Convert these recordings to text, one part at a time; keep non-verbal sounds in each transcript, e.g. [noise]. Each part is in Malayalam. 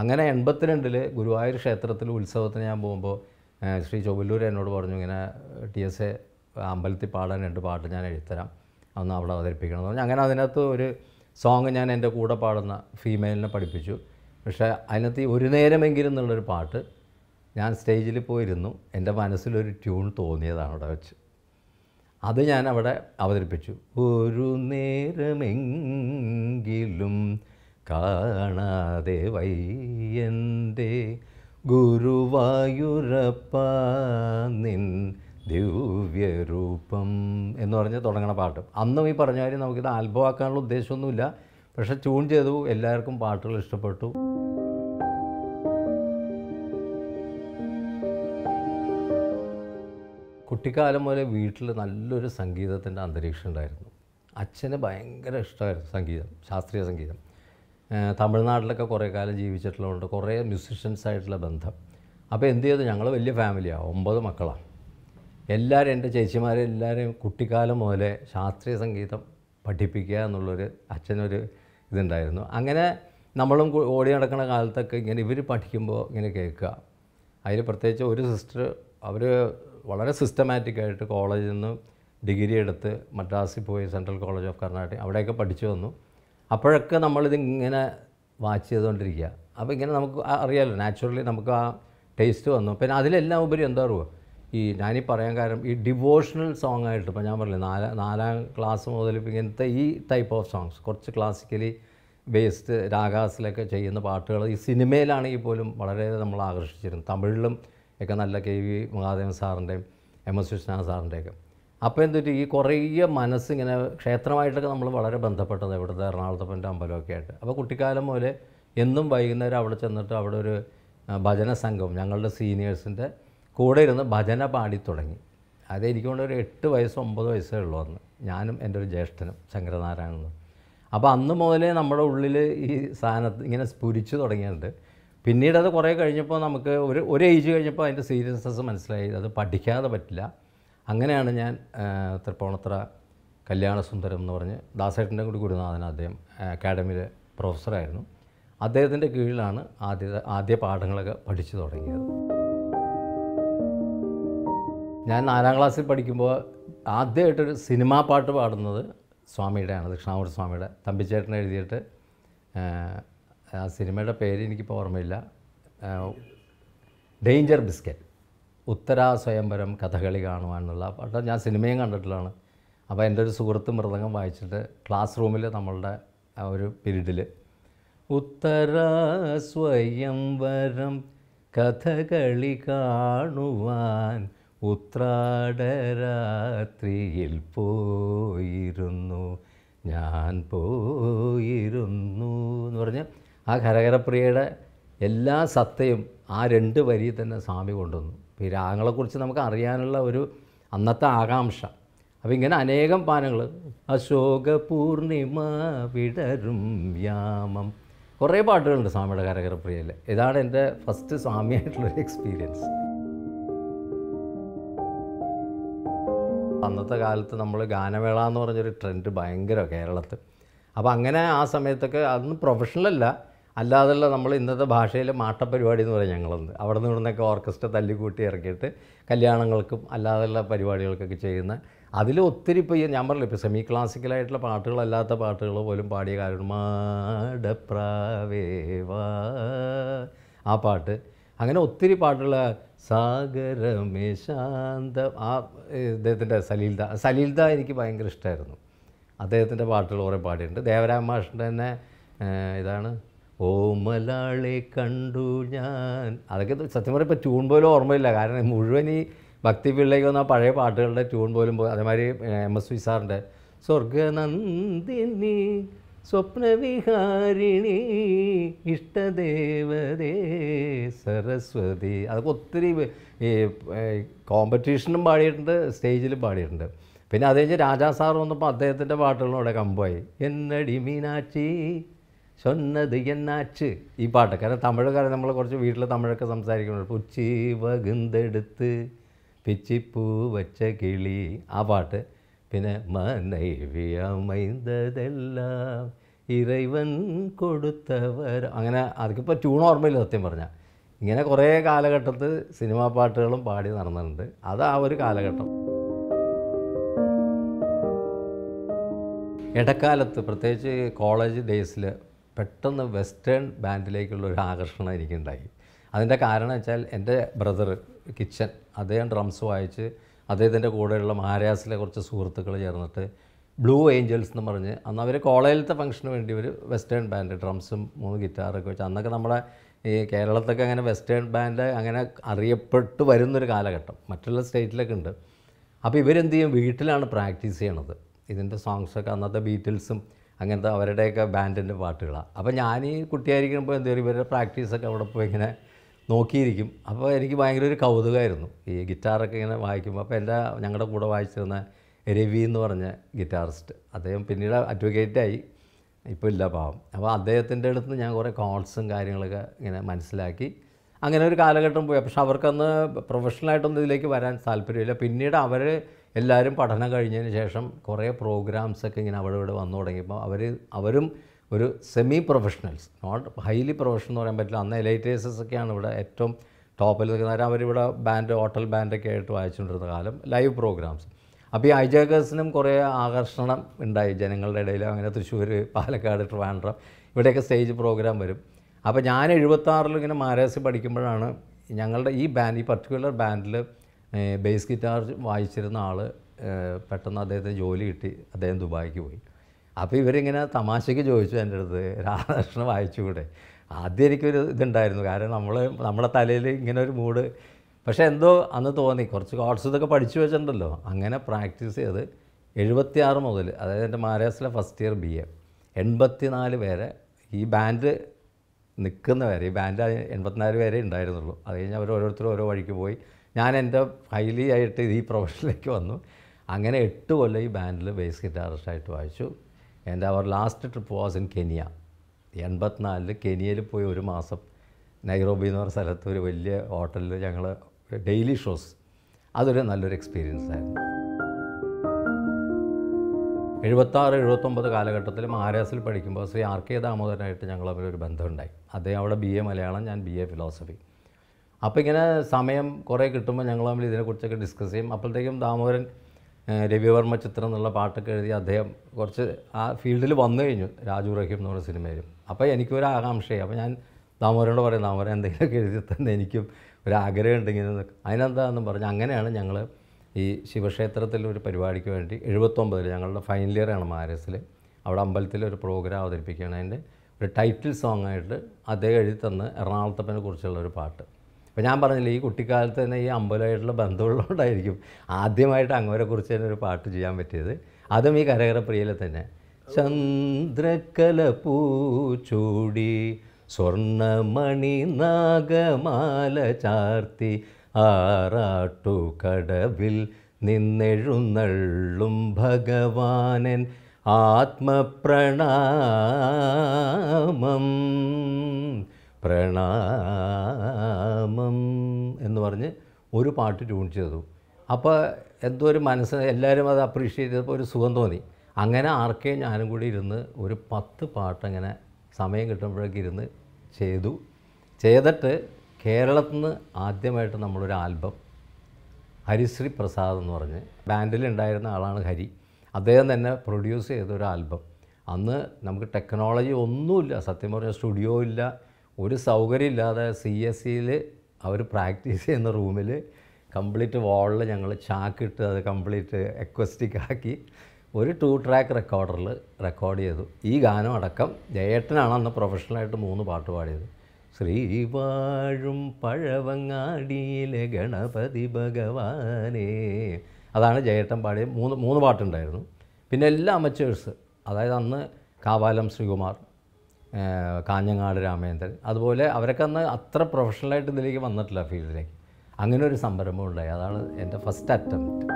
അങ്ങനെ എൺപത്തിരണ്ടിൽ ഗുരുവായൂർ ക്ഷേത്രത്തിൽ ഉത്സവത്തിന് ഞാൻ പോകുമ്പോൾ ശ്രീ ചൊവ്വല്ലൂർ എന്നോട് പറഞ്ഞു ഇങ്ങനെ ടി എസ് എ അമ്പലത്തിൽ പാടാൻ രണ്ട് പാട്ട് ഞാൻ എഴുത്തരാം അന്ന് അവിടെ അവതരിപ്പിക്കണം എന്ന് പറഞ്ഞു അങ്ങനെ അതിനകത്ത് ഒരു സോങ് ഞാൻ എൻ്റെ കൂടെ പാടുന്ന ഫീമെയിലിനെ പഠിപ്പിച്ചു പക്ഷേ അതിനകത്ത് ഒരു നേരമെങ്കിലും എന്നുള്ളൊരു പാട്ട് ഞാൻ സ്റ്റേജിൽ പോയിരുന്നു എൻ്റെ മനസ്സിലൊരു ട്യൂൺ തോന്നിയതാണ് അവിടെ വെച്ച് അത് ഞാൻ അവിടെ അവതരിപ്പിച്ചു ഒരു നേരമെങ്കിലും കാണാതെ വയ്യന്തേ ഗുരുവായൂരപ്പ നിൻ ദിവ്യരൂപം എന്ന് പറഞ്ഞ് തുടങ്ങണ പാട്ട് അന്നും ഈ പറഞ്ഞ കാര്യം നമുക്കിത് ആൽബം ഉദ്ദേശമൊന്നുമില്ല പക്ഷെ ട്യൂൺ ചെയ്തു എല്ലാവർക്കും പാട്ടുകൾ ഇഷ്ടപ്പെട്ടു കുട്ടിക്കാലം പോലെ വീട്ടിൽ നല്ലൊരു സംഗീതത്തിൻ്റെ അന്തരീക്ഷം ഉണ്ടായിരുന്നു അച്ഛന് ഭയങ്കര ഇഷ്ടമായിരുന്നു സംഗീതം ശാസ്ത്രീയ സംഗീതം തമിഴ്നാട്ടിലൊക്കെ കുറേ കാലം ജീവിച്ചിട്ടുള്ളതുകൊണ്ട് കുറേ മ്യൂസിഷ്യൻസായിട്ടുള്ള ബന്ധം അപ്പോൾ എന്ത് ചെയ്തു ഞങ്ങൾ വലിയ ഫാമിലിയാണ് ഒമ്പത് മക്കളാണ് എല്ലാവരും എൻ്റെ എല്ലാവരും കുട്ടിക്കാലം മുതലേ ശാസ്ത്രീയ സംഗീതം പഠിപ്പിക്കുക എന്നുള്ളൊരു അച്ഛനൊരു ഇതുണ്ടായിരുന്നു അങ്ങനെ നമ്മളും ഓടി നടക്കുന്ന കാലത്തൊക്കെ ഇങ്ങനെ ഇവർ പഠിക്കുമ്പോൾ ഇങ്ങനെ കേൾക്കുക അതിൽ പ്രത്യേകിച്ച് ഒരു സിസ്റ്റർ അവർ വളരെ സിസ്റ്റമാറ്റിക്കായിട്ട് കോളേജിൽ നിന്ന് ഡിഗ്രി എടുത്ത് മദ്രാസിൽ പോയി സെൻട്രൽ കോളേജ് ഓഫ് കർണാടക അവിടെയൊക്കെ പഠിച്ചു വന്നു അപ്പോഴൊക്കെ നമ്മളിത് ഇങ്ങനെ വാച്ച് ചെയ്തുകൊണ്ടിരിക്കുക അപ്പോൾ ഇങ്ങനെ നമുക്ക് അറിയാമല്ലോ നാച്ചുറലി നമുക്ക് ആ ടേസ്റ്റ് വന്നു പിന്നെ അതിലെല്ലാം ഉപരി എന്താ അറിയുമോ ഈ ഞാനീ പറയാൻ കാരണം ഈ ഡിവോഷണൽ സോങ് ആയിട്ട് ഇപ്പോൾ ഞാൻ പറഞ്ഞില്ല നാലാ നാലാം ക്ലാസ് മുതൽ ഇങ്ങനത്തെ ഈ ടൈപ്പ് ഓഫ് സോങ്സ് കുറച്ച് ക്ലാസിക്കലി ബേസ്ഡ് രാഗാസിലൊക്കെ ചെയ്യുന്ന പാട്ടുകൾ ഈ സിനിമയിലാണെങ്കിൽ പോലും വളരെ നമ്മൾ ആകർഷിച്ചിരുന്നു തമിഴിലും ഒക്കെ നല്ല കെ വി മഹാദേവൻ സാറിൻ്റെയും എം എസ് വിശ്വനാഥ് സാറിൻ്റെയൊക്കെ അപ്പോൾ എന്തൊരു ഈ കുറേ മനസ്സിങ്ങനെ ക്ഷേത്രമായിട്ടൊക്കെ നമ്മൾ വളരെ ബന്ധപ്പെട്ടത് ഇവിടുത്തെ എറണാകുളത്തപ്പൻ്റെ അമ്പലമൊക്കെ ആയിട്ട് അപ്പോൾ കുട്ടിക്കാലം പോലെ എന്നും വൈകുന്നേരം അവിടെ ചെന്നിട്ട് അവിടെ ഒരു ഭജന സംഘം ഞങ്ങളുടെ സീനിയേഴ്സിൻ്റെ കൂടെ ഇരുന്ന് ഭജന പാടി തുടങ്ങി അത് എനിക്കൊണ്ട് ഒരു എട്ട് വയസ്സോ ഒമ്പത് വയസ്സേ ഉള്ളൂ അന്ന് ഞാനും എൻ്റെ ഒരു ജ്യേഷ്ഠനും ശങ്കരനാരായണനും അപ്പോൾ അന്ന് മുതലേ നമ്മുടെ ഉള്ളിൽ ഈ സാധനത്ത് ഇങ്ങനെ സ്ഫുരിച്ചു തുടങ്ങിയിട്ടുണ്ട് പിന്നീട് അത് കുറേ കഴിഞ്ഞപ്പോൾ നമുക്ക് ഒരു ഒരു ഏജ് കഴിഞ്ഞപ്പോൾ അതിൻ്റെ സീരിയസ്നെസ് മനസ്സിലായി അത് പഠിക്കാതെ പറ്റില്ല അങ്ങനെയാണ് ഞാൻ തൃപ്പോണത്ര കല്യാണസുന്ദരം എന്ന് പറഞ്ഞ് ദാസേട്ടൻ്റെ കൂടി ഗുരുനാഥൻ അദ്ദേഹം അക്കാഡമിയിലെ പ്രൊഫസറായിരുന്നു അദ്ദേഹത്തിൻ്റെ കീഴിലാണ് ആദ്യ ആദ്യ പാഠങ്ങളൊക്കെ പഠിച്ചു തുടങ്ങിയത് ഞാൻ നാലാം ക്ലാസ്സിൽ പഠിക്കുമ്പോൾ ആദ്യമായിട്ടൊരു സിനിമാ പാട്ട് പാടുന്നത് സ്വാമിയുടെയാണ് ദക്ഷിണാമൂർത്തി സ്വാമിയുടെ തമ്പിച്ചേട്ടൻ എഴുതിയിട്ട് ആ സിനിമയുടെ പേര് എനിക്കിപ്പോൾ ഓർമ്മയില്ല ഡേഞ്ചർ ബിസ്ക്കറ്റ് ഉത്തരാ സ്വയംവരം കഥകളി കാണുവാനുള്ള പക്ഷേ ഞാൻ സിനിമയും കണ്ടിട്ടുള്ളതാണ് അപ്പോൾ എൻ്റെ ഒരു സുഹൃത്ത് മൃതകം വായിച്ചിട്ട് ക്ലാസ് റൂമിൽ നമ്മളുടെ ഒരു പീരീഡിൽ ഉത്തരാ സ്വയംവരം കഥകളി കാണുവാൻ ഉത്രാടരാത്രിയിൽ പോയിരുന്നു ഞാൻ പോയിരുന്നു എന്ന് പറഞ്ഞ് ആ കരകരപ്രിയയുടെ എല്ലാ സത്തയും ആ രണ്ട് വരി തന്നെ സ്വാമി കൊണ്ടുവന്നു വിരാഗങ്ങളെക്കുറിച്ച് നമുക്ക് അറിയാനുള്ള ഒരു അന്നത്തെ ആകാംക്ഷ അപ്പോൾ ഇങ്ങനെ അനേകം പാനങ്ങൾ അശോക പൂർണിമ വിടരും വ്യാമം കുറേ പാട്ടുകളുണ്ട് സ്വാമിയുടെ കരകരപ്രിയയിൽ ഇതാണ് എൻ്റെ ഫസ്റ്റ് സ്വാമിയായിട്ടുള്ളൊരു എക്സ്പീരിയൻസ് അന്നത്തെ കാലത്ത് നമ്മൾ ഗാനമേള എന്ന് പറഞ്ഞൊരു ട്രെൻഡ് ഭയങ്കര കേരളത്തിൽ അപ്പോൾ അങ്ങനെ ആ സമയത്തൊക്കെ അതൊന്നും പ്രൊഫഷണലല്ല അല്ലാതെയുള്ള നമ്മൾ ഇന്നത്തെ ഭാഷയിൽ പരിപാടി എന്ന് പറയും ഞങ്ങളൊന്ന് അവിടെ നിന്ന് ഇവിടുന്നൊക്കെ ഓർക്കസ്ട്ര തല്ലിക്കൂട്ടി ഇറക്കിയിട്ട് കല്യാണങ്ങൾക്കും അല്ലാതെയുള്ള പരിപാടികൾക്കൊക്കെ ചെയ്യുന്ന അതിൽ ഒത്തിരി ഇപ്പോൾ ഈ ഞാൻ പറഞ്ഞില്ല ഇപ്പോൾ സെമി ക്ലാസിക്കലായിട്ടുള്ള പാട്ടുകളല്ലാത്ത പാട്ടുകൾ പോലും പാടിയ കാരണം മാടപ്രാവേവ ആ പാട്ട് അങ്ങനെ ഒത്തിരി പാട്ടുകൾ സാഗരമേ ശാന്ത ആ ഇദ്ദേഹത്തിൻ്റെ സലീൽദ സലീൽദ എനിക്ക് ഭയങ്കര ഇഷ്ടമായിരുന്നു അദ്ദേഹത്തിൻ്റെ പാട്ടുകൾ കുറേ പാടിയിട്ടുണ്ട് ദേവരാമാഷിൻ്റെ തന്നെ ഇതാണ് മലാളെ കണ്ടു ഞാൻ അതൊക്കെ സത്യം ഇപ്പോൾ ട്യൂൺ പോലും ഓർമ്മയില്ല കാരണം മുഴുവൻ ഈ ഭക്തി പിള്ളേക്ക് വന്ന പഴയ പാട്ടുകളുടെ ട്യൂൺ പോലും അതേമാതിരി എം എസ് വി സാറിൻ്റെ സ്വർഗനന്ദിനി സ്വപ്നവിഹാരിണി ഇഷ്ടദേവതേ സരസ്വതി അതൊക്കെ ഒത്തിരി ഈ കോമ്പറ്റീഷനും പാടിയിട്ടുണ്ട് സ്റ്റേജിലും പാടിയിട്ടുണ്ട് പിന്നെ അത് കഴിഞ്ഞ് രാജാ സാർ വന്നപ്പോൾ അദ്ദേഹത്തിൻ്റെ പാട്ടുകളോടെ കമ്പായി എന്നടി മീനാക്ഷി ചൊന്നത് എന്നാച്ച് ഈ പാട്ട് കാരണം തമിഴൊക്കെ നമ്മൾ കുറച്ച് വീട്ടിൽ തമിഴൊക്കെ സംസാരിക്കുന്നുണ്ട് പുച്ചി വകുന്തെടുത്ത് പിച്ചിപ്പൂ വച്ച കിളി ആ പാട്ട് പിന്നെ മനൈവി ഇറൈവൻ കൊടുത്തവർ അങ്ങനെ അതിപ്പോൾ ട്യൂൺ ഓർമ്മയില്ല സത്യം പറഞ്ഞാൽ ഇങ്ങനെ കുറേ കാലഘട്ടത്ത് സിനിമാ പാട്ടുകളും പാടി നടന്നിട്ടുണ്ട് അത് ആ ഒരു കാലഘട്ടം ഇടക്കാലത്ത് പ്രത്യേകിച്ച് കോളേജ് ഡേയ്സിൽ പെട്ടെന്ന് വെസ്റ്റേൺ ബാൻഡിലേക്കുള്ള ഒരു ആകർഷണം എനിക്കുണ്ടായി അതിൻ്റെ കാരണം വെച്ചാൽ എൻ്റെ ബ്രദർ കിച്ചൻ അദ്ദേഹം ഡ്രംസ് വായിച്ച് അദ്ദേഹത്തിൻ്റെ കൂടെയുള്ള മഹാരാസിലെ കുറച്ച് സുഹൃത്തുക്കൾ ചേർന്നിട്ട് ബ്ലൂ ഏഞ്ചൽസ് എന്ന് പറഞ്ഞ് അന്ന് അവർ കോളേജിലത്തെ ഫംഗ്ഷന് വേണ്ടി ഒരു വെസ്റ്റേൺ ബാൻഡ് ഡ്രംസും മൂന്ന് ഗിറ്റാറൊക്കെ വെച്ച് അന്നൊക്കെ നമ്മുടെ ഈ കേരളത്തൊക്കെ അങ്ങനെ വെസ്റ്റേൺ ബാൻഡ് അങ്ങനെ അറിയപ്പെട്ട് വരുന്നൊരു കാലഘട്ടം മറ്റുള്ള സ്റ്റേറ്റിലൊക്കെ ഉണ്ട് അപ്പോൾ ഇവരെന്ത് ചെയ്യും വീട്ടിലാണ് പ്രാക്ടീസ് ചെയ്യണത് ഇതിൻ്റെ സോങ്സൊക്കെ അന്നത്തെ ബീറ്റിൽസും അങ്ങനത്തെ അവരുടെയൊക്കെ ബാൻഡിൻ്റെ പാട്ടുകളാണ് അപ്പോൾ ഞാൻ ഈ കുട്ടിയായിരിക്കുമ്പോൾ എന്തെങ്കിലും ഇവരുടെ പ്രാക്ടീസൊക്കെ അവിടെ പോയി ഇങ്ങനെ നോക്കിയിരിക്കും അപ്പോൾ എനിക്ക് ഭയങ്കര ഒരു കൗതുകമായിരുന്നു ഈ ഗിറ്റാറൊക്കെ ഇങ്ങനെ വായിക്കുമ്പോൾ അപ്പോൾ എൻ്റെ ഞങ്ങളുടെ കൂടെ വായിച്ചിരുന്ന രവി എന്ന് പറഞ്ഞ ഗിറ്റാറിസ്റ്റ് അദ്ദേഹം പിന്നീട് അഡ്വക്കേറ്റായി ഇപ്പോൾ ഇല്ല പാവം അപ്പോൾ അദ്ദേഹത്തിൻ്റെ അടുത്ത് ഞാൻ കുറേ കോൾസും കാര്യങ്ങളൊക്കെ ഇങ്ങനെ മനസ്സിലാക്കി അങ്ങനെ ഒരു കാലഘട്ടം പോയി പക്ഷെ അവർക്കന്ന് പ്രൊഫഷണലായിട്ടൊന്നും ഇതിലേക്ക് വരാൻ താല്പര്യമില്ല പിന്നീട് അവർ എല്ലാവരും പഠനം കഴിഞ്ഞതിന് ശേഷം കുറേ പ്രോഗ്രാംസൊക്കെ ഇങ്ങനെ അവിടെ ഇവിടെ വന്നു തുടങ്ങിയപ്പോൾ അവർ അവരും ഒരു semi professionals not highly professional എന്ന് പറയാൻ പറ്റില്ല അന്ന് എലൈറ്റേഴ്സസ് ഒക്കെയാണ് ഇവിടെ ഏറ്റവും ടോപ്പിൽ നിൽക്കുന്നവരും അവരിവിടെ ബാൻഡ് ഹോട്ടൽ ബാൻഡൊക്കെ ആയിട്ട് വായിച്ചുകൊണ്ടിരുന്ന കാലം ലൈവ് പ്രോഗ്രാംസ് അപ്പോൾ ഈ ഐജാക്കേഴ്സിനും കുറേ ആകർഷണം ഉണ്ടായി ജനങ്ങളുടെ ഇടയിൽ അങ്ങനെ തൃശ്ശൂർ പാലക്കാട് ട്രിവാൻഡ്രം ഇവിടെയൊക്കെ സ്റ്റേജ് പ്രോഗ്രാം വരും അപ്പോൾ ഞാൻ എഴുപത്താറിൽ ഇങ്ങനെ മാരാസി പഠിക്കുമ്പോഴാണ് ഞങ്ങളുടെ ഈ ബാൻഡ് ഈ പർട്ടിക്കുലർ ബാൻഡിൽ ബേസ് ഗിറ്റാർ വായിച്ചിരുന്ന ആൾ പെട്ടെന്ന് അദ്ദേഹത്തിന് ജോലി കിട്ടി അദ്ദേഹം ദുബായിക്ക് പോയി അപ്പോൾ ഇവരിങ്ങനെ തമാശയ്ക്ക് ചോദിച്ചു എൻ്റെ അടുത്ത് രാധാകൃഷ്ണൻ വായിച്ചുകൂടെ ആദ്യം എനിക്കൊരു ഇതുണ്ടായിരുന്നു കാരണം നമ്മൾ നമ്മുടെ തലയിൽ ഇങ്ങനെ ഒരു മൂഡ് പക്ഷേ എന്തോ അന്ന് തോന്നി കുറച്ച് കോഡ്സ് ഇതൊക്കെ പഠിച്ചു വെച്ചിട്ടുണ്ടല്ലോ അങ്ങനെ പ്രാക്ടീസ് ചെയ്ത് എഴുപത്തിയാറ് മുതൽ അതായത് എൻ്റെ മഹാരാഷ്ട്രയിലെ ഫസ്റ്റ് ഇയർ ബി എ എൺപത്തിനാല് പേരെ ഈ ബാൻഡ് നിൽക്കുന്നവരെ ഈ ബാൻഡ് എൺപത്തിനാല് പേരെ ഉണ്ടായിരുന്നുള്ളൂ അത് കഴിഞ്ഞ് അവർ ഓരോരുത്തരും ഓരോ വഴിക്ക് പോയി ഞാൻ എൻ്റെ ഹൈലി ആയിട്ട് ഈ പ്രൊഫഷനിലേക്ക് വന്നു അങ്ങനെ എട്ട് കൊല്ലം ഈ ബാൻഡിൽ ബേസ് ഗിറ്റാറിസ്റ്റ് ആയിട്ട് വായിച്ചു എൻ്റെ അവർ last trip was in Kenya എൺപത്തിനാലിൽ കെനിയയിൽ പോയി ഒരു മാസം നൈറോബി എന്ന് പറഞ്ഞ സ്ഥലത്ത് ഒരു വലിയ ഹോട്ടലിൽ ഞങ്ങൾ ഡെയിലി ഷോസ് അതൊരു നല്ലൊരു എക്സ്പീരിയൻസ് ആയിരുന്നു എഴുപത്താറ് എഴുപത്തൊമ്പത് കാലഘട്ടത്തിൽ മഹാരാസിൽ പഠിക്കുമ്പോൾ ശ്രീ ആർ കെ ദാമോദരനായിട്ട് ഞങ്ങൾ ഒരു ബന്ധമുണ്ടായി അദ്ദേഹം അവിടെ ബി എ മലയാളം ഞാൻ ബി എ ഫിലോസഫി അപ്പോൾ ഇങ്ങനെ സമയം കുറേ കിട്ടുമ്പോൾ ഞങ്ങൾ തമ്മിൽ ഇതിനെക്കുറിച്ചൊക്കെ ഡിസ്കസ് ചെയ്യും അപ്പോഴത്തേക്കും ദാമോദരൻ രവിവർമ്മ ചിത്രം എന്നുള്ള പാട്ടൊക്കെ എഴുതി അദ്ദേഹം കുറച്ച് ആ ഫീൽഡിൽ വന്നു കഴിഞ്ഞു രാജു റഹീം എന്ന് പറഞ്ഞ സിനിമയിലും അപ്പോൾ എനിക്കൊരു ആകാംക്ഷയായി അപ്പോൾ ഞാൻ ദാമോദരനോട് പറയും ദാമോദരൻ എന്തെങ്കിലുമൊക്കെ എഴുതി തന്നെ എനിക്കും ഒരു ആഗ്രഹം ഉണ്ടെങ്കിൽ അതിനെന്താണെന്ന് പറഞ്ഞു അങ്ങനെയാണ് ഞങ്ങൾ ഈ ശിവക്ഷേത്രത്തിൽ ഒരു പരിപാടിക്ക് വേണ്ടി എഴുപത്തൊമ്പതിൽ ഞങ്ങളുടെ ഫൈനൽ ഇയറാണ് മാരസിൽ അവിടെ അമ്പലത്തിൽ ഒരു പ്രോഗ്രാം അവതരിപ്പിക്കുകയാണ് അതിൻ്റെ ഒരു ടൈറ്റിൽ സോങ് ആയിട്ട് അദ്ദേഹം എഴുതി തന്ന് എറണാകുളത്തപ്പനെ കുറിച്ചുള്ള ഒരു പാട്ട് അപ്പോൾ ഞാൻ പറഞ്ഞില്ല ഈ കുട്ടിക്കാലത്ത് തന്നെ ഈ അമ്പലമായിട്ടുള്ള ബന്ധമുള്ളതുകൊണ്ടായിരിക്കും ആദ്യമായിട്ട് കുറിച്ച് തന്നെ ഒരു പാട്ട് ചെയ്യാൻ പറ്റിയത് അതും ഈ കരകര പ്രിയയിലെ തന്നെ ചന്ദ്രക്കല ചൂടി സ്വർണ്ണമണി നാഗമാല ചാർത്തി ആറാട്ടുകടവിൽ നിന്നെഴുന്നള്ളും ഭഗവാനൻ ആത്മപ്രണാമം പ്രണാമം എന്ന് പറഞ്ഞ് ഒരു പാട്ട് ട്യൂൺ ചെയ്തു അപ്പോൾ എന്തോ ഒരു മനസ്സ് എല്ലാവരും അത് അപ്രീഷിയേറ്റ് ചെയ്തപ്പോൾ ഒരു സുഖം തോന്നി അങ്ങനെ ആർക്കെ ഞാനും കൂടി ഇരുന്ന് ഒരു പത്ത് പാട്ടങ്ങനെ സമയം കിട്ടുമ്പോഴേക്കിരുന്ന് ചെയ്തു ചെയ്തിട്ട് കേരളത്തിൽ നിന്ന് ആദ്യമായിട്ട് നമ്മളൊരു ആൽബം ഹരിശ്രീ പ്രസാദ് എന്ന് പറഞ്ഞ് ബാൻഡിലുണ്ടായിരുന്ന ആളാണ് ഹരി അദ്ദേഹം തന്നെ പ്രൊഡ്യൂസ് ചെയ്തൊരു ആൽബം അന്ന് നമുക്ക് ടെക്നോളജി ഒന്നുമില്ല സത്യം പറഞ്ഞാൽ സ്റ്റുഡിയോ ഇല്ല ഒരു സൗകര്യം ഇല്ലാതെ സി എസ് സിയിൽ അവർ പ്രാക്ടീസ് ചെയ്യുന്ന റൂമിൽ കംപ്ലീറ്റ് വാളിൽ ഞങ്ങൾ ചാക്കിട്ട് അത് കംപ്ലീറ്റ് എക്വസ്റ്റിക് ആക്കി ഒരു ടു ട്രാക്ക് റെക്കോർഡറിൽ റെക്കോർഡ് ചെയ്തു ഈ ഗാനം അടക്കം ജയേട്ടനാണ് അന്ന് പ്രൊഫഷണലായിട്ട് മൂന്ന് പാട്ട് പാടിയത് ശ്രീവാഴും പഴവങ്ങാടിയിലെ ഗണപതി ഭഗവാനേ അതാണ് ജയേട്ടൻ പാടിയ മൂന്ന് മൂന്ന് പാട്ടുണ്ടായിരുന്നു പിന്നെ എല്ലാ അമച്ചേഴ്സ് അതായത് അന്ന് കാവാലം ശ്രീകുമാർ കാഞ്ഞങ്ങാട് രാമേന്ദ്രൻ അതുപോലെ അവരൊക്കെ അന്ന് അത്ര പ്രൊഫഷണലായിട്ട് ഇതിലേക്ക് വന്നിട്ടില്ല ഫീൽഡിലേക്ക് അങ്ങനെ ഒരു സംരംഭം ഉണ്ടായി അതാണ് എൻ്റെ ഫസ്റ്റ് അറ്റംപ്റ്റ്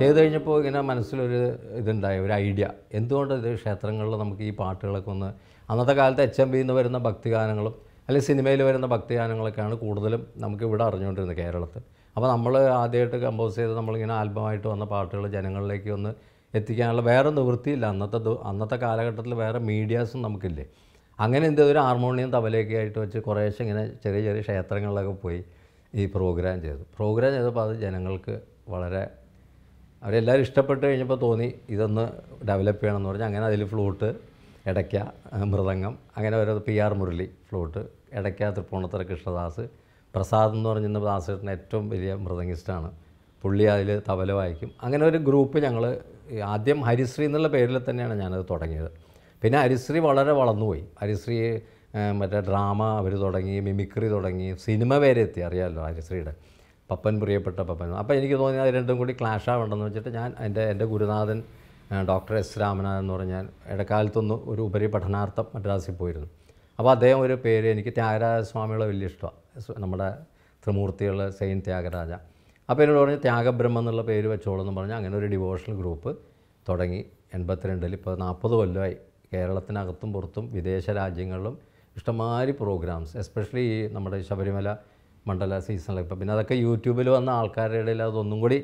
ചെയ്തു കഴിഞ്ഞപ്പോൾ ഇങ്ങനെ മനസ്സിലൊരു ഇതുണ്ടായി ഒരു ഐഡിയ എന്തുകൊണ്ട് ഇത് ക്ഷേത്രങ്ങളിൽ നമുക്ക് ഈ പാട്ടുകളൊക്കെ ഒന്ന് അന്നത്തെ കാലത്ത് എച്ച് എം ബിന്ന് നിന്ന് വരുന്ന ഭക്തിഗാനങ്ങളും അല്ലെങ്കിൽ സിനിമയിൽ വരുന്ന ഭക്തിഗാനങ്ങളൊക്കെയാണ് കൂടുതലും നമുക്ക് ഇവിടെ അറിഞ്ഞുകൊണ്ടിരുന്നത് കേരളത്തിൽ അപ്പോൾ നമ്മൾ ആദ്യമായിട്ട് കമ്പോസ് ചെയ്ത് നമ്മളിങ്ങനെ ആൽബമായിട്ട് വന്ന പാട്ടുകൾ ജനങ്ങളിലേക്ക് ഒന്ന് എത്തിക്കാനുള്ള വേറെ നിവൃത്തിയില്ല അന്നത്തെ അന്നത്തെ കാലഘട്ടത്തിൽ വേറെ മീഡിയാസും നമുക്കില്ലേ അങ്ങനെ എന്തോ ഒരു ഹാർമോണിയം തബലയൊക്കെ ആയിട്ട് വെച്ച് കുറേശ്ശെ ഇങ്ങനെ ചെറിയ ചെറിയ ക്ഷേത്രങ്ങളിലൊക്കെ പോയി ഈ പ്രോഗ്രാം ചെയ്തു പ്രോഗ്രാം ചെയ്തപ്പോൾ അത് ജനങ്ങൾക്ക് വളരെ അവരെല്ലാവരും ഇഷ്ടപ്പെട്ട് കഴിഞ്ഞപ്പോൾ തോന്നി ഇതൊന്ന് ഡെവലപ്പ് ചെയ്യണമെന്ന് പറഞ്ഞാൽ അങ്ങനെ അതിൽ ഫ്ലൂട്ട് ഇടയ്ക്ക മൃദംഗം അങ്ങനെ ഓരോ പി ആർ മുരളി ഫ്ലൂട്ട് ഇടയ്ക്ക തൃപ്പൂണത്തറ കൃഷ്ണദാസ് പ്രസാദ് എന്ന് പറഞ്ഞിരുന്ന ദാസേട്ടൻ ഏറ്റവും വലിയ മൃദംഗിസ്റ്റാണ് പുള്ളി അതിൽ തബല വായിക്കും അങ്ങനെ ഒരു ഗ്രൂപ്പ് ഞങ്ങൾ ആദ്യം ഹരിശ്രീ എന്നുള്ള പേരിൽ തന്നെയാണ് ഞാനത് തുടങ്ങിയത് പിന്നെ ഹരിശ്രീ വളരെ വളർന്നുപോയി ഹരിശ്രീ മറ്റേ ഡ്രാമ അവർ തുടങ്ങി മിമിക്രി തുടങ്ങി സിനിമ വരെ എത്തി അറിയാമല്ലോ ഹരിശ്രീയുടെ പപ്പൻ പ്രിയപ്പെട്ട പപ്പൻ അപ്പോൾ എനിക്ക് തോന്നി അത് രണ്ടും കൂടി ക്ലാഷ് ആവേണ്ടെന്ന് വെച്ചിട്ട് ഞാൻ എൻ്റെ എൻ്റെ ഗുരുനാഥൻ ഡോക്ടർ എസ് രാമനാഥൻ എന്ന് പറഞ്ഞാൽ ഇടക്കാലത്തൊന്നും ഒരു ഉപരി പഠനാർത്ഥം മദ്രാസിൽ പോയിരുന്നു അപ്പോൾ അദ്ദേഹം ഒരു പേര് എനിക്ക് ത്യാഗരാജ സ്വാമികളെ വലിയ ഇഷ്ടമാണ് നമ്മുടെ ത്രിമൂർത്തികളെ സെയിൻ ത്യാഗരാജ അപ്പോൾ എന്നോട് പറഞ്ഞ് ത്യാഗബ്രഹ്മം എന്നുള്ള പേര് വെച്ചോളെന്ന് പറഞ്ഞാൽ അങ്ങനെ ഒരു ഡിവോഷണൽ ഗ്രൂപ്പ് തുടങ്ങി എൺപത്തിരണ്ടിൽ ഇപ്പോൾ നാൽപ്പത് കൊല്ലമായി കേരളത്തിനകത്തും പുറത്തും വിദേശ രാജ്യങ്ങളിലും ഇഷ്ടമാതിരി പ്രോഗ്രാംസ് എസ്പെഷ്യലി ഈ നമ്മുടെ ശബരിമല മണ്ഡല സീസണിൽ ഇപ്പം പിന്നെ അതൊക്കെ യൂട്യൂബിൽ വന്ന ആൾക്കാരുടെ ഇടയിൽ അതൊന്നും കൂടി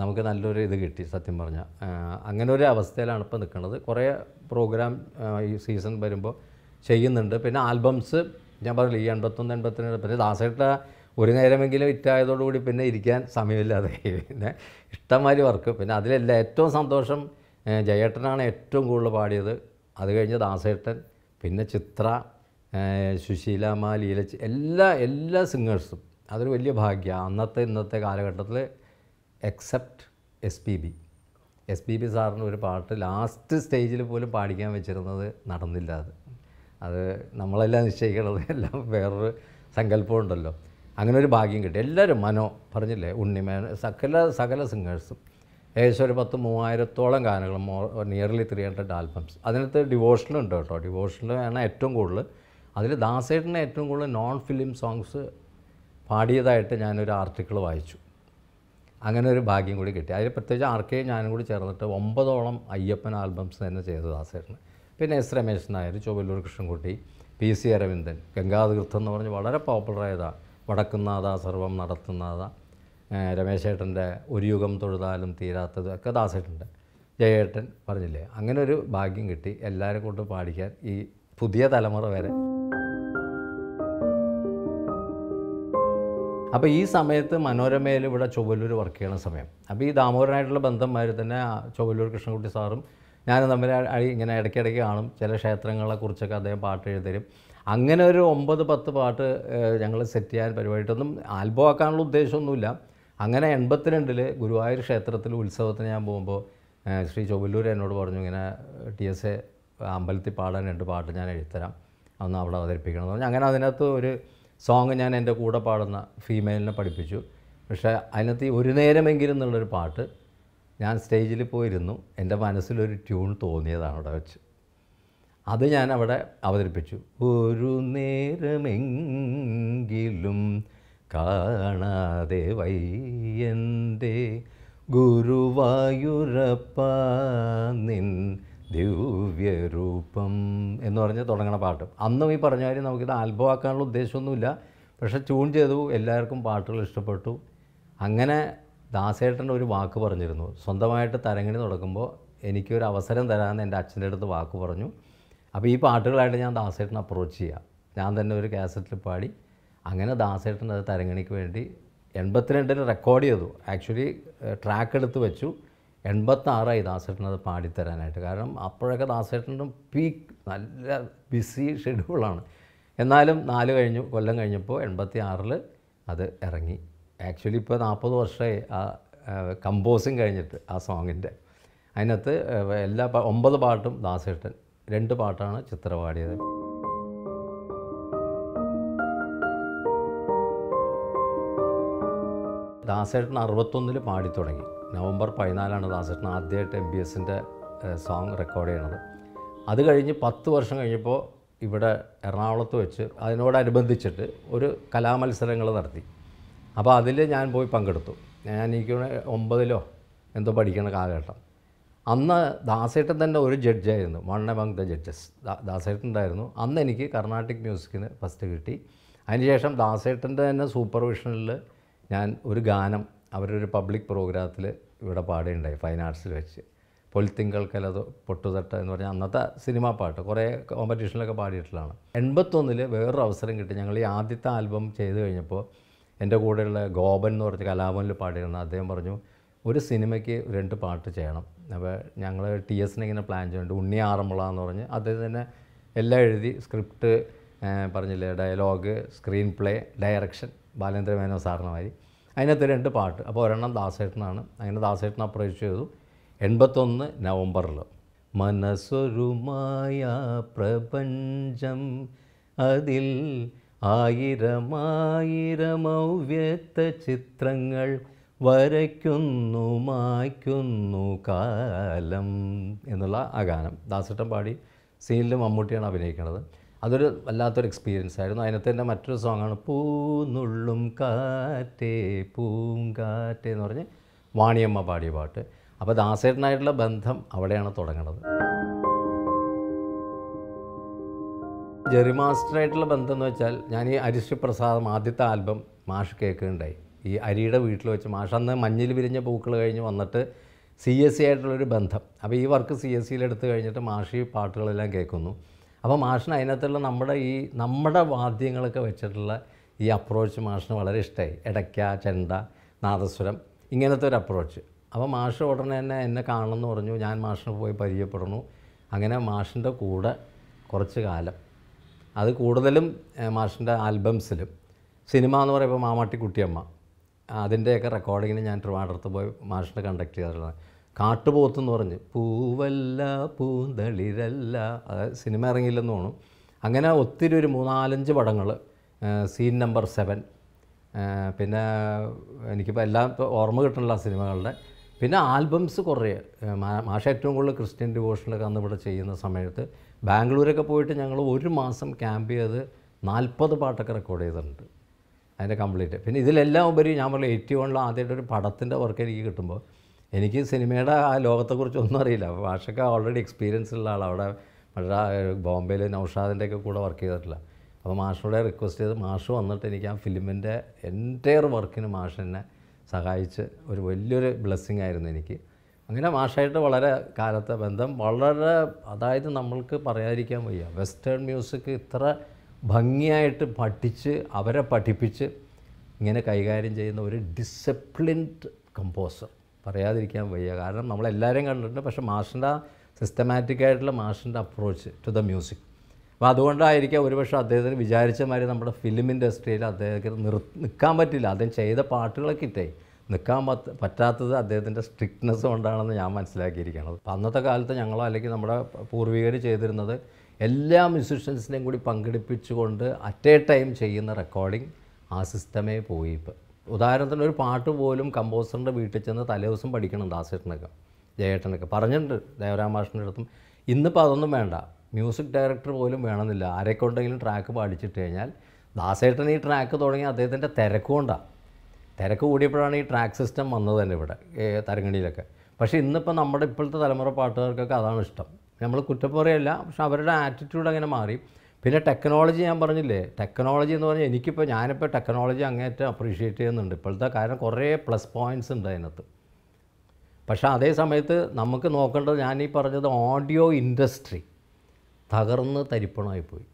നമുക്ക് നല്ലൊരു ഇത് കിട്ടി സത്യം പറഞ്ഞാൽ അങ്ങനെ ഒരു അവസ്ഥയിലാണ് ഇപ്പോൾ നിൽക്കുന്നത് കുറേ പ്രോഗ്രാം ഈ സീസൺ വരുമ്പോൾ ചെയ്യുന്നുണ്ട് പിന്നെ ആൽബംസ് ഞാൻ പറഞ്ഞു ഈ എൺപത്തൊന്ന് എൺപത്തിരണ്ട് പിന്നെ ദാസേട്ട ഒരു നേരമെങ്കിലും ഇറ്റായതോടുകൂടി പിന്നെ ഇരിക്കാൻ സമയമില്ലാതെ പിന്നെ ഇഷ്ടംമാതിരി വർക്ക് പിന്നെ അതിലെല്ലാം ഏറ്റവും സന്തോഷം ജയേട്ടനാണ് ഏറ്റവും കൂടുതൽ പാടിയത് അത് കഴിഞ്ഞ് ദാസേട്ടൻ പിന്നെ ചിത്ര സുശീല മാലീല എല്ലാ എല്ലാ സിംഗേഴ്സും അതൊരു വലിയ ഭാഗ്യമാണ് അന്നത്തെ ഇന്നത്തെ കാലഘട്ടത്തിൽ except S P B S P B സാറിൻ്റെ ഒരു പാട്ട് ലാസ്റ്റ് സ്റ്റേജിൽ പോലും പാടിക്കാൻ വെച്ചിരുന്നത് നടന്നില്ല അത് അത് നമ്മളെല്ലാം നിശ്ചയിക്കണത് [laughs] എല്ലാം വേറൊരു ഉണ്ടല്ലോ അങ്ങനെ ഒരു ഭാഗ്യം കിട്ടി എല്ലാവരും മനോ പറഞ്ഞില്ലേ ഉണ്ണിമേൻ സകല സകല സിംഗേഴ്സും ഏകദേശം ഒരു പത്ത് മൂവായിരത്തോളം ഗാനങ്ങൾ നിയർലി ത്രീ ഹൺഡ്രഡ് ആൽബംസ് അതിനകത്ത് ഡിവോഷണൽ ഉണ്ട് കേട്ടോ ഡിവോഷനിലാണ് ഏറ്റവും കൂടുതൽ അതിൽ ദാസേട്ടനെ ഏറ്റവും കൂടുതൽ നോൺ ഫിലിം സോങ്സ് പാടിയതായിട്ട് ഞാനൊരു ആർട്ടിക്കിൾ വായിച്ചു അങ്ങനെ ഒരു ഭാഗ്യം കൂടി കിട്ടി അതിൽ പ്രത്യേകിച്ച് ആർ കെ ഞാനും കൂടി ചേർന്നിട്ട് ഒമ്പതോളം അയ്യപ്പൻ ആൽബംസ് തന്നെ ചെയ്തു ദാസേട്ടന് പിന്നെ S Ramesh Nair Chowalloor Krishnankutty P C Aravindan Gangatheertham എന്ന് പറഞ്ഞ് വളരെ പോപ്പുലറായതാണ് വടക്കുന്നാഥ സർവം നടത്തുന്നാഥ രമേശേട്ടൻ്റെ ഒരു യുഗം തൊഴുതാലും തീരാത്തത് ഒക്കെ ദാസേട്ടൻ്റെ ജയേട്ടൻ പറഞ്ഞില്ലേ അങ്ങനെ ഒരു ഭാഗ്യം കിട്ടി എല്ലാവരെ കൊണ്ട് പാടിക്കാൻ ഈ പുതിയ തലമുറ വരെ അപ്പോൾ ഈ സമയത്ത് മനോരമയിൽ ഇവിടെ ചൊവ്വല്ലൂർ വർക്ക് ചെയ്യണ സമയം അപ്പോൾ ഈ ദാമോദരനായിട്ടുള്ള ബന്ധന്മാർ തന്നെ ചൊവ്വല്ലൂർ കൃഷ്ണൻകുട്ടി സാറും ഞാനും തമ്മിൽ ഇങ്ങനെ ഇടയ്ക്കിടയ്ക്ക് കാണും ചില ക്ഷേത്രങ്ങളെക്കുറിച്ചൊക്കെ അദ്ദേഹം പാട്ട് എഴുതരും അങ്ങനെ ഒരു ഒമ്പത് പത്ത് പാട്ട് ഞങ്ങൾ സെറ്റ് ചെയ്യാൻ പരിപാടിയിട്ടൊന്നും ആൽബം ആക്കാനുള്ള ഉദ്ദേശമൊന്നുമില്ല അങ്ങനെ എൺപത്തിരണ്ടിൽ ഗുരുവായൂർ ക്ഷേത്രത്തിൽ ഉത്സവത്തിന് ഞാൻ പോകുമ്പോൾ ശ്രീ ചൊവ്വല്ലൂർ എന്നോട് പറഞ്ഞു ഇങ്ങനെ ടി എസ് എ അമ്പലത്തിൽ പാടാൻ രണ്ട് പാട്ട് ഞാൻ എഴുത്തരാം അന്ന് അവിടെ അവതരിപ്പിക്കണം എന്ന് പറഞ്ഞു അങ്ങനെ അതിനകത്ത് ഒരു സോങ് ഞാൻ എൻ്റെ കൂടെ പാടുന്ന ഫീമെയിലിനെ പഠിപ്പിച്ചു പക്ഷേ അതിനകത്ത് ഒരു നേരമെങ്കിലും എന്നുള്ളൊരു പാട്ട് ഞാൻ സ്റ്റേജിൽ പോയിരുന്നു എൻ്റെ മനസ്സിലൊരു ട്യൂൺ തോന്നിയതാണ് അവിടെ വെച്ച് അത് ഞാൻ അവിടെ അവതരിപ്പിച്ചു ഒരു നേരമെങ്കിലും കാണാതെ വയ്യൻ്റെ ഗുരുവായൂരപ്പ നിൻ ദിവ്യരൂപം എന്ന് പറഞ്ഞ് തുടങ്ങണ പാട്ട് അന്നും ഈ പറഞ്ഞ കാര്യം നമുക്കിത് ആൽബം ആക്കാനുള്ള ഉദ്ദേശമൊന്നുമില്ല പക്ഷെ ട്യൂൺ ചെയ്തു എല്ലാവർക്കും പാട്ടുകൾ ഇഷ്ടപ്പെട്ടു അങ്ങനെ ദാസേട്ടൻ്റെ ഒരു വാക്ക് പറഞ്ഞിരുന്നു സ്വന്തമായിട്ട് തരങ്ങിണി തുടങ്ങുമ്പോൾ എനിക്കൊരു അവസരം തരാമെന്ന് എൻ്റെ അച്ഛൻ്റെ അടുത്ത് വാക്ക് പറഞ്ഞു അപ്പോൾ ഈ പാട്ടുകളായിട്ട് ഞാൻ ദാസേട്ടനെ അപ്രോച്ച് ചെയ്യാം ഞാൻ തന്നെ ഒരു കാസറ്റിൽ പാടി അങ്ങനെ ദാസേട്ടൻ അത് തരങ്ങണിക്ക് വേണ്ടി എൺപത്തിരണ്ടിൽ റെക്കോർഡ് ചെയ്തു ആക്ച്വലി ട്രാക്ക് എടുത്ത് വെച്ചു എൺപത്താറായി ദാസേട്ടനത് പാടിത്തരാനായിട്ട് കാരണം അപ്പോഴൊക്കെ ദാസേട്ടൻ്റെ പീക്ക് നല്ല ബിസി ഷെഡ്യൂളാണ് എന്നാലും നാല് കഴിഞ്ഞു കൊല്ലം കഴിഞ്ഞപ്പോൾ എൺപത്തി ആറിൽ അത് ഇറങ്ങി ആക്ച്വലി ഇപ്പോൾ നാൽപ്പത് വർഷമായി ആ കമ്പോസിങ് കഴിഞ്ഞിട്ട് ആ സോങ്ങിൻ്റെ അതിനകത്ത് എല്ലാ ഒമ്പത് പാട്ടും ദാസേട്ടൻ രണ്ട് പാട്ടാണ് ചിത്ര പാടിയത് ദാസേട്ടൻ അറുപത്തൊന്നിൽ പാടി തുടങ്ങി നവംബർ പതിനാലാണ് ദാസേട്ടൻ ആദ്യമായിട്ട് എം ബി എസിൻ്റെ സോങ് റെക്കോർഡ് ചെയ്യണത് അത് കഴിഞ്ഞ് പത്ത് വർഷം കഴിഞ്ഞപ്പോൾ ഇവിടെ എറണാകുളത്ത് വെച്ച് അതിനോടനുബന്ധിച്ചിട്ട് ഒരു കലാമത്സരങ്ങൾ നടത്തി അപ്പോൾ അതിൽ ഞാൻ പോയി പങ്കെടുത്തു ഞാൻ എനിക്ക് ഒമ്പതിലോ എന്തോ പഠിക്കണ കാലഘട്ടം അന്ന് ദാസേട്ടൻ തന്നെ ഒരു ജഡ്ജായിരുന്നു one among the judges Dasettan ഉണ്ടായിരുന്നു അന്ന് എനിക്ക് കർണാട്ടിക് മ്യൂസിക്കിന് ഫസ്റ്റ് കിട്ടി അതിനുശേഷം ദാസേട്ടൻ്റെ തന്നെ സൂപ്പർവിഷനിൽ ഞാൻ ഒരു ഗാനം അവരുടെ ഒരു പബ്ലിക് പ്രോഗ്രാമത്തിൽ ഇവിടെ പാടുകയുണ്ടായി ഫൈൻ ആർട്സിൽ വെച്ച് പൊൽത്തിങ്കൾ കലത് പൊട്ടുതട്ട് എന്ന് പറഞ്ഞാൽ അന്നത്തെ സിനിമാ പാട്ട് കുറേ കോമ്പറ്റീഷനിലൊക്കെ പാടിയിട്ടുള്ളതാണ് എൺപത്തൊന്നിൽ വേറൊരു അവസരം കിട്ടി ഞങ്ങൾ ഈ ആദ്യത്തെ ആൽബം ചെയ്ത് കഴിഞ്ഞപ്പോൾ എൻ്റെ കൂടെയുള്ള ഗോപൻ എന്ന് പറഞ്ഞ കലാഭവനിൽ പാടിയിരുന്ന അദ്ദേഹം പറഞ്ഞു ഒരു സിനിമയ്ക്ക് രണ്ട് പാട്ട് ചെയ്യണം അപ്പോൾ ഞങ്ങൾ ടി എസിനെ ഇങ്ങനെ പ്ലാൻ ചെയ്യുന്നുണ്ട് ഉണ്ണി ആറന്മുള എന്ന് പറഞ്ഞ് അദ്ദേഹം തന്നെ എല്ലാം എഴുതി സ്ക്രിപ്റ്റ് പറഞ്ഞില്ലേ dialogue screenplay direction Balendra Menon സാറിനുമായി അതിനകത്ത് രണ്ട് പാട്ട് അപ്പോൾ ഒരെണ്ണം ദാസേട്ടനാണ് അങ്ങനെ ദാസേട്ടൻ അപ്രോച്ച് ചെയ്തു എൺപത്തൊന്ന് നവംബറിൽ മനസ്സൊരുമായ പ്രപഞ്ചം അതിൽ അവ്യക്ത ചിത്രങ്ങൾ വരയ്ക്കുന്നു മായ്ക്കുന്നു കാലം എന്നുള്ള ആ ഗാനം ദാസേട്ടൻ പാടി സീനിൽ മമ്മൂട്ടിയാണ് അഭിനയിക്കുന്നത് അതൊരു വല്ലാത്തൊരു എക്സ്പീരിയൻസ് ആയിരുന്നു അതിനകത്ത് എൻ്റെ മറ്റൊരു സോങ്ങാണ് പൂന്നുള്ളും കാറ്റേ പൂങ്കാറ്റേ എന്ന് പറഞ്ഞ് വാണിയമ്മ പാടിയ പാട്ട് അപ്പോൾ ദാസേട്ടനായിട്ടുള്ള ബന്ധം അവിടെയാണ് തുടങ്ങുന്നത് ജെറി മാസ്റ്ററായിട്ടുള്ള ബന്ധം എന്ന് വെച്ചാൽ ഞാൻ ഈ അരിശ്രീ പ്രസാദം ആദ്യത്തെ ആൽബം മാഷ് കേൾക്കുകയുണ്ടായി ഈ അരിയുടെ വീട്ടിൽ വെച്ച് മാഷ് അന്ന് മഞ്ഞിൽ വിരിഞ്ഞ പൂക്കൾ കഴിഞ്ഞ് വന്നിട്ട് സി എസ് സി ആയിട്ടുള്ളൊരു ബന്ധം അപ്പോൾ ഈ വർക്ക് സി എസ് സിയിലെടുത്ത് കഴിഞ്ഞിട്ട് മാഷി പാട്ടുകളെല്ലാം കേൾക്കുന്നു അപ്പോൾ മാഷിന് അതിനകത്തുള്ള നമ്മുടെ ഈ നമ്മുടെ വാദ്യങ്ങളൊക്കെ വെച്ചിട്ടുള്ള ഈ അപ്രോച്ച് മാഷിന് വളരെ ഇഷ്ടമായി ഇടയ്ക്ക ചെണ്ട നാദസ്വരം ഇങ്ങനത്തെ ഒരു അപ്രോച്ച് അപ്പോൾ മാഷ് ഉടനെ തന്നെ എന്നെ കാണണമെന്ന് പറഞ്ഞു ഞാൻ മാഷിനെ പോയി പരിചയപ്പെടുന്നു അങ്ങനെ മാഷിൻ്റെ കൂടെ കുറച്ച് കാലം അത് കൂടുതലും മാഷിൻ്റെ ആൽബംസിലും സിനിമ എന്ന് പറയുമ്പോൾ മാമാട്ടി കുട്ടിയമ്മ അതിൻ്റെയൊക്കെ റെക്കോർഡിങ്ങിന് ഞാൻ ട്രിവാൻഡ്രത്ത് പോയി മാഷിനെ കണ്ടക്ട് ചെയ്തിട്ടുള്ളത് കാട്ടുപോത്തെന്ന് പറഞ്ഞ് പൂവല്ല പൂന്തളിരല്ല അത് സിനിമ ഇറങ്ങിയില്ലെന്ന് തോന്നും അങ്ങനെ ഒത്തിരി ഒരു മൂന്നാലഞ്ച് പടങ്ങൾ സീൻ നമ്പർ സെവൻ പിന്നെ എനിക്കിപ്പോൾ എല്ലാം ഇപ്പോൾ ഓർമ്മ കിട്ടണില്ല സിനിമകളുടെ പിന്നെ ആൽബംസ് കുറേ മാഷ ഏറ്റവും കൂടുതൽ ക്രിസ്ത്യൻ ഡിവോഷനിലൊക്കെ അന്ന് ഇവിടെ ചെയ്യുന്ന സമയത്ത് ബാംഗ്ലൂരൊക്കെ പോയിട്ട് ഞങ്ങൾ ഒരു മാസം ക്യാമ്പ് ചെയ്ത് നാൽപ്പത് പാട്ടൊക്കെ റെക്കോർഡ് ചെയ്തിട്ടുണ്ട് അതിൻ്റെ കംപ്ലീറ്റ് പിന്നെ ഇതിലെല്ലാം ഉപരി ഞാൻ പറഞ്ഞു എയ്റ്റി വണ്ണിൽ ആദ്യമായിട്ട് ഒരു പടത്തിൻ്റെ വർക്ക് എനിക്ക് കിട്ടുമ്പോൾ എനിക്ക് സിനിമയുടെ ആ ലോകത്തെക്കുറിച്ചൊന്നും അറിയില്ല ഭാഷയ്ക്ക് ഓൾറെഡി എക്സ്പീരിയൻസ് ഉള്ള ആൾ അവിടെ മഴ ബോംബെയിൽ നൗഷാദിൻ്റെ ഒക്കെ കൂടെ വർക്ക് ചെയ്തിട്ടില്ല അപ്പോൾ മാഷോടെ റിക്വസ്റ്റ് ചെയ്ത് മാഷ് വന്നിട്ട് എനിക്ക് ആ ഫിലിമിൻ്റെ എൻറ്റയർ വർക്കിന് മാഷ് എന്നെ സഹായിച്ച് ഒരു വലിയൊരു ബ്ലെസ്സിങ് ആയിരുന്നു എനിക്ക് അങ്ങനെ മാഷായിട്ട് വളരെ കാലത്തെ ബന്ധം വളരെ അതായത് നമ്മൾക്ക് പറയാതിരിക്കാൻ വയ്യ വെസ്റ്റേൺ മ്യൂസിക് ഇത്ര ഭംഗിയായിട്ട് പഠിച്ച് അവരെ പഠിപ്പിച്ച് ഇങ്ങനെ കൈകാര്യം ചെയ്യുന്ന ഒരു ഡിസിപ്ലിൻഡ് കമ്പോസർ പറയാതിരിക്കാൻ വയ്യ കാരണം നമ്മളെല്ലാവരെയും കണ്ടിട്ടുണ്ട് പക്ഷേ മാഷിൻ്റെ സിസ്റ്റമാറ്റിക് ആയിട്ടുള്ള മാഷിൻ്റെ അപ്രോച്ച് ടു ദ മ്യൂസിക് അപ്പോൾ അതുകൊണ്ടായിരിക്കാം ഒരുപക്ഷെ അദ്ദേഹത്തിന് വിചാരിച്ച മാതിരി നമ്മുടെ ഫിലിം ഇൻഡസ്ട്രിയിൽ അദ്ദേഹത്തിന് നിർ നിൽക്കാൻ പറ്റില്ല അദ്ദേഹം ചെയ്ത പാട്ടുകളൊക്കെ ഇട്ടേ നിൽക്കാൻ പറ്റാത്തത് അദ്ദേഹത്തിൻ്റെ സ്ട്രിക്ട്നെസ് കൊണ്ടാണെന്ന് ഞാൻ മനസ്സിലാക്കിയിരിക്കുന്നത് അപ്പോൾ അന്നത്തെ കാലത്ത് ഞങ്ങളോ അല്ലെങ്കിൽ നമ്മുടെ പൂർവികർ ചെയ്തിരുന്നത് എല്ലാ മ്യൂസിഷ്യൻസിനെയും കൂടി പങ്കെടുപ്പിച്ചുകൊണ്ട് അറ്റ് എ ടൈം ചെയ്യുന്ന റെക്കോർഡിംഗ് ആ സിസ്റ്റമേ പോയി ഇപ്പം ഉദാഹരണത്തിന് ഒരു പാട്ട് പോലും കമ്പോസറിൻ്റെ വീട്ടിൽ ചെന്ന് തലേദിവസം പഠിക്കണം ദാസേട്ടനൊക്കെ ജയേട്ടനൊക്കെ പറഞ്ഞിട്ടുണ്ട് ദേവരാമാഷൻ്റെ അടുത്തും ഇന്നിപ്പോൾ അതൊന്നും വേണ്ട മ്യൂസിക് ഡയറക്ടർ പോലും വേണമെന്നില്ല ആരെക്കൊണ്ടെങ്കിലും ട്രാക്ക് പാടിച്ചിട്ട് കഴിഞ്ഞാൽ ദാസേട്ടൻ ഈ ട്രാക്ക് തുടങ്ങി അദ്ദേഹത്തിൻ്റെ തിരക്കുകൊണ്ടാണ് തിരക്ക് കൂടിയപ്പോഴാണ് ഈ ട്രാക്ക് സിസ്റ്റം വന്നത് തന്നെ ഇവിടെ തരങ്ങണിയിലൊക്കെ പക്ഷേ ഇന്നിപ്പോൾ നമ്മുടെ ഇപ്പോഴത്തെ തലമുറ പാട്ടുകാർക്കൊക്കെ അതാണ് ഇഷ്ടം നമ്മൾ കുറ്റപ്പുറയല്ല പക്ഷെ അവരുടെ ആറ്റിറ്റ്യൂഡ് അങ്ങനെ മാറി പിന്നെ ടെക്നോളജി ഞാൻ പറഞ്ഞില്ലേ ടെക്നോളജി എന്ന് പറഞ്ഞാൽ എനിക്കിപ്പോൾ ഞാനിപ്പോൾ ടെക്നോളജി അങ്ങേറ്റം അപ്രീഷിയേറ്റ് ചെയ്യുന്നുണ്ട് ഇപ്പോഴത്തെ കാരണം കുറേ പ്ലസ് പോയിൻറ്റ്സ് ഉണ്ട് അതിനകത്ത് പക്ഷേ അതേ സമയത്ത് നമുക്ക് നോക്കേണ്ടത് ഞാൻ ഈ പറഞ്ഞത് ഓഡിയോ ഇൻഡസ്ട്രി തകർന്ന് തരിപ്പണമായിപ്പോയി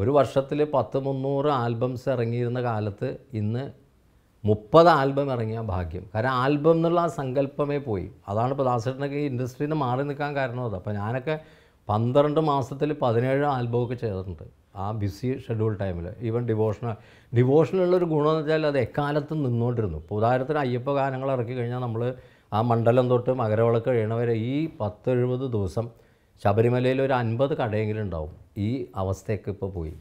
ഒരു വർഷത്തിൽ പത്ത് മുന്നൂറ് ആൽബംസ് ഇറങ്ങിയിരുന്ന കാലത്ത് ഇന്ന് മുപ്പത് ആൽബം ഇറങ്ങിയ ഭാഗ്യം കാരണം ആൽബം എന്നുള്ള ആ സങ്കല്പമേ പോയി അതാണ് ഇപ്പോൾ ദാസേട്ടനൊക്കെ ഈ ഇൻഡസ്ട്രിയിൽ നിന്ന് മാറി നിൽക്കാൻ കാരണം അത് അപ്പോൾ ഞാനൊക്കെ പന്ത്രണ്ട് മാസത്തിൽ പതിനേഴ് ആൽബമൊക്കെ ചെയ്തിട്ടുണ്ട് ആ ബിസി ഷെഡ്യൂൾ ടൈമിൽ ഈവൻ ഡിവോഷണൽ ഡിവോഷനുള്ളൊരു എന്ന് വെച്ചാൽ അത് എക്കാലത്തും നിന്നുകൊണ്ടിരുന്നു ഇപ്പോൾ ഉദാഹരണത്തിന് അയ്യപ്പ ഗാനങ്ങൾ ഇറക്കി കഴിഞ്ഞാൽ നമ്മൾ ആ മണ്ഡലം തൊട്ട് മകരവിളക്ക് കഴിയണവരെ ഈ പത്തെഴുപത് ദിവസം ശബരിമലയിൽ ഒരു അൻപത് കടയെങ്കിലും ഉണ്ടാവും ഈ അവസ്ഥയൊക്കെ ഇപ്പോൾ പോയി